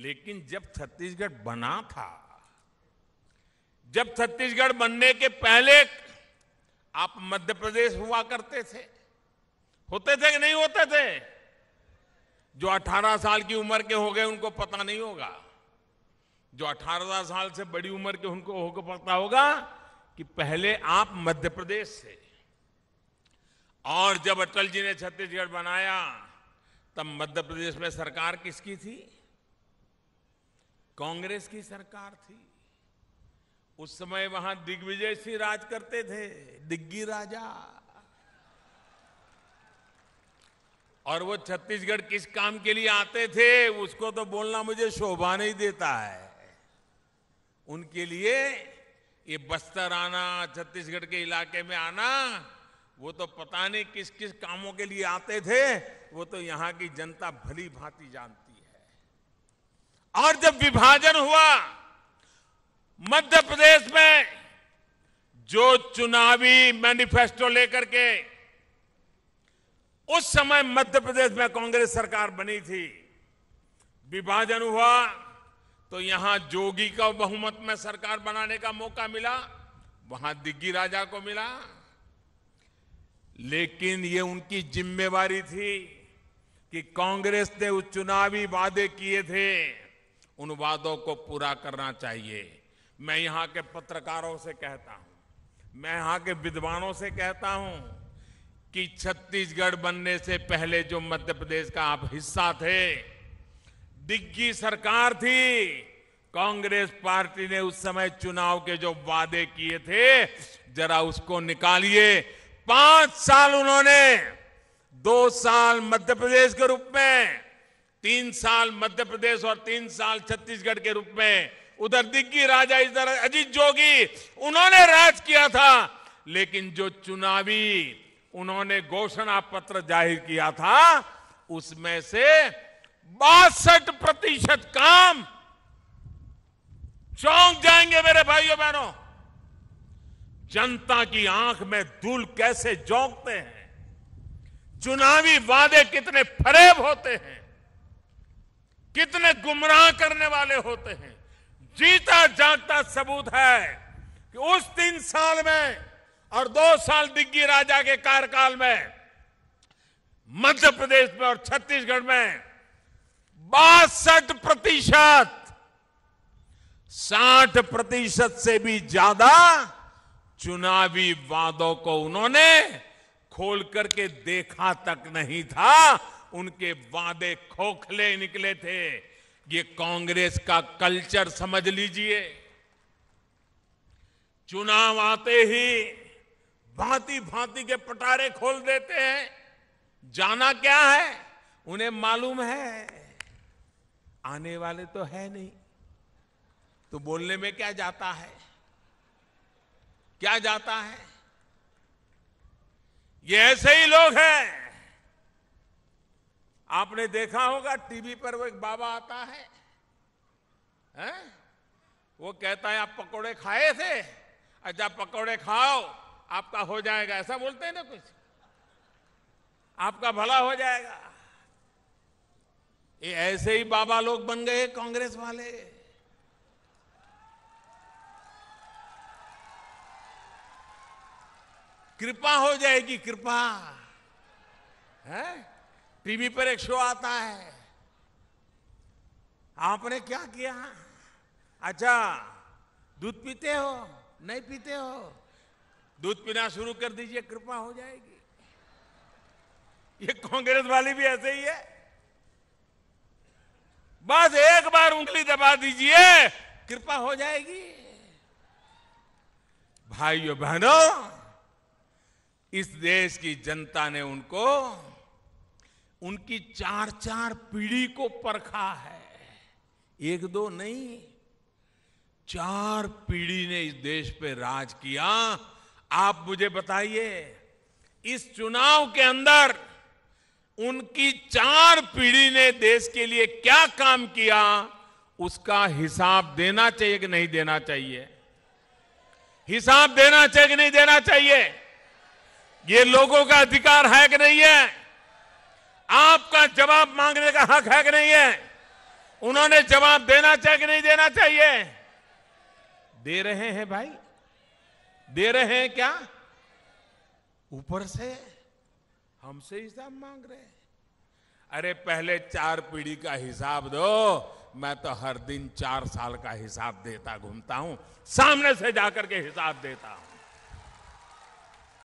लेकिन जब छत्तीसगढ़ बना था जब छत्तीसगढ़ बनने के पहले आप मध्य प्रदेश हुआ करते थे होते थे कि नहीं होते थे जो 18 साल की उम्र के हो गए उनको पता नहीं होगा जो 18 साल से बड़ी उम्र के उनको होकर पता होगा कि पहले आप मध्य प्रदेश थे और जब अटल जी ने छत्तीसगढ़ बनाया तब मध्य प्रदेश में सरकार किसकी थी कांग्रेस की सरकार थी उस समय वहां दिग्विजय सिंह राज करते थे दिग्गी राजा और वो छत्तीसगढ़ किस काम के लिए आते थे उसको तो बोलना मुझे शोभा नहीं देता है उनके लिए ये बस्तर आना छत्तीसगढ़ के इलाके में आना वो तो पता नहीं किस किस कामों के लिए आते थे वो तो यहाँ की जनता भली भांति जानती और जब विभाजन हुआ मध्य प्रदेश में जो चुनावी मैनिफेस्टो लेकर के उस समय मध्य प्रदेश में कांग्रेस सरकार बनी थी विभाजन हुआ तो यहां जोगी का बहुमत में सरकार बनाने का मौका मिला वहां दिग्गी राजा को मिला लेकिन ये उनकी जिम्मेवारी थी कि कांग्रेस ने उस चुनावी वादे किए थे उन वादों को पूरा करना चाहिए मैं यहाँ के पत्रकारों से कहता हूँ मैं यहाँ के विद्वानों से कहता हूँ कि छत्तीसगढ़ बनने से पहले जो मध्य प्रदेश का आप हिस्सा थे दिग्गी सरकार थी कांग्रेस पार्टी ने उस समय चुनाव के जो वादे किए थे जरा उसको निकालिए पांच साल उन्होंने दो साल मध्य प्रदेश के रूप में तीन साल मध्य प्रदेश और तीन साल छत्तीसगढ़ के रूप में उधर दिग्गी राजा इधर अजीत जोगी उन्होंने राज किया था लेकिन जो चुनावी उन्होंने घोषणा पत्र जाहिर किया था उसमें से बासठ प्रतिशत काम चौंक जाएंगे मेरे भाइयों बहनों जनता की आंख में धूल कैसे जोंकते हैं चुनावी वादे कितने फरेब होते हैं कितने गुमराह करने वाले होते हैं जीता जागता सबूत है कि उस तीन साल में और दो साल दिग्गी राजा के कार्यकाल में मध्य प्रदेश में और छत्तीसगढ़ में बासठ प्रतिशत साठ प्रतिशत से भी ज्यादा चुनावी वादों को उन्होंने खोल करके देखा तक नहीं था उनके वादे खोखले निकले थे ये कांग्रेस का कल्चर समझ लीजिए चुनाव आते ही भांति भांति के पटारे खोल देते हैं जाना क्या है उन्हें मालूम है आने वाले तो है नहीं तो बोलने में क्या जाता है क्या जाता है ये ऐसे ही लोग हैं आपने देखा होगा टीवी पर वो एक बाबा आता है हैं? वो कहता है आप पकोड़े खाए थे अच्छा पकोड़े खाओ आपका हो जाएगा ऐसा बोलते हैं ना कुछ आपका भला हो जाएगा ये ऐसे ही बाबा लोग बन गए कांग्रेस वाले कृपा हो जाएगी कृपा है टीवी पर एक शो आता है आपने क्या किया अच्छा दूध पीते हो नहीं पीते हो दूध पीना शुरू कर दीजिए कृपा हो जाएगी ये कांग्रेस वाली भी ऐसे ही है बस एक बार उंगली दबा दीजिए कृपा हो जाएगी भाइयों बहनों इस देश की जनता ने उनको उनकी चार चार पीढ़ी को परखा है एक दो नहीं चार पीढ़ी ने इस देश पे राज किया आप मुझे बताइए इस चुनाव के अंदर उनकी चार पीढ़ी ने देश के लिए क्या काम किया उसका हिसाब देना चाहिए कि नहीं देना चाहिए हिसाब देना चाहिए कि नहीं देना चाहिए ये लोगों का अधिकार है कि नहीं है आपका जवाब मांगने का हक है कि नहीं है उन्होंने जवाब देना चाहिए कि नहीं देना चाहिए दे रहे हैं भाई दे रहे हैं क्या ऊपर से हमसे हिसाब मांग रहे हैं अरे पहले चार पीढ़ी का हिसाब दो मैं तो हर दिन चार साल का हिसाब देता घूमता हूं सामने से जाकर के हिसाब देता हूं